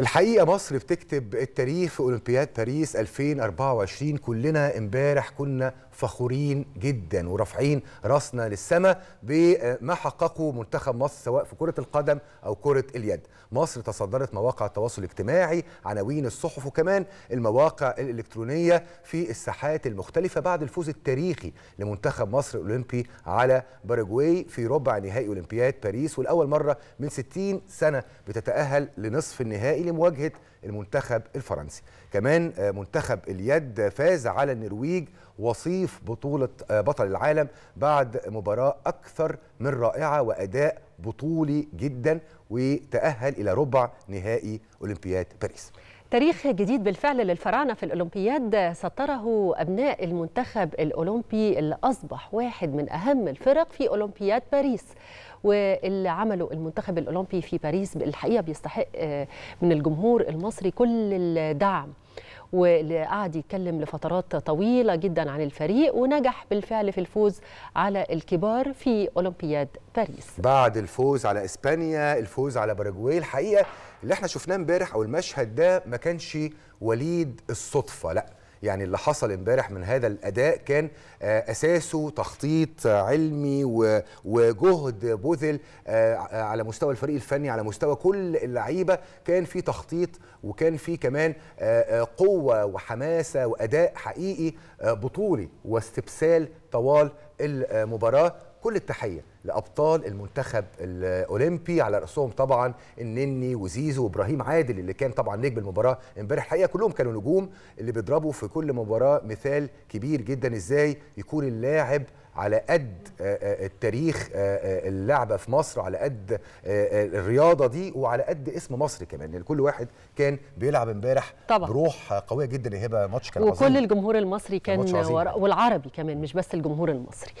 الحقيقه مصر بتكتب التاريخ في اولمبياد باريس 2024 كلنا امبارح كنا فخورين جدا ورافعين راسنا للسماء بما حققه منتخب مصر سواء في كره القدم او كره اليد مصر تصدرت مواقع التواصل الاجتماعي عناوين الصحف وكمان المواقع الالكترونيه في الساحات المختلفه بعد الفوز التاريخي لمنتخب مصر الاولمبي على باراجواي في ربع نهائي اولمبياد باريس ولاول مره من 60 سنه بتتاهل لنصف النهائي لمواجهه المنتخب الفرنسي كمان آه، منتخب اليد فاز على النرويج وصيف بطوله آه، بطل العالم بعد مباراه اكثر من رائعه واداء بطولي جدا وتاهل الى ربع نهائي اولمبياد باريس تاريخ جديد بالفعل للفراعنة في الأولمبياد سطره أبناء المنتخب الأولمبي اللي أصبح واحد من أهم الفرق في أولمبياد باريس واللي عمله المنتخب الأولمبي في باريس الحقيقة بيستحق آه، من الجمهور المصري كل الدعم وقعد يتكلم لفترات طويلة جدا عن الفريق ونجح بالفعل في الفوز على الكبار في أولمبياد باريس بعد الفوز على إسبانيا الفوز على باراجواي الحقيقة اللي احنا شفناه امبارح أو المشهد ده ما كانش وليد الصدفة لأ يعني اللي حصل امبارح من هذا الاداء كان آه، اساسه تخطيط علمي وجهد بذل آه، على مستوى الفريق الفني على مستوى كل اللعيبه كان في تخطيط وكان في كمان آه، قوه وحماسه واداء حقيقي بطولي واستبسال طوال المباراه كل التحيه لابطال المنتخب الاولمبي على راسهم طبعا النني وزيزو وابراهيم عادل اللي كان طبعا نجم المباراه امبارح الحقيقه كلهم كانوا نجوم اللي بيضربوا في كل مباراه مثال كبير جدا ازاي يكون اللاعب على قد آه، آه، التاريخ آه، اللعبه في مصر على قد الرياضه دي وعلى قد اسم مصر كمان لان يعني كل واحد كان بيلعب امبارح بروح قويه جدا هبه ماتش كان وكل عظيم. الجمهور المصري كان, كان وراء والعربي كمان مش بس الجمهور المصري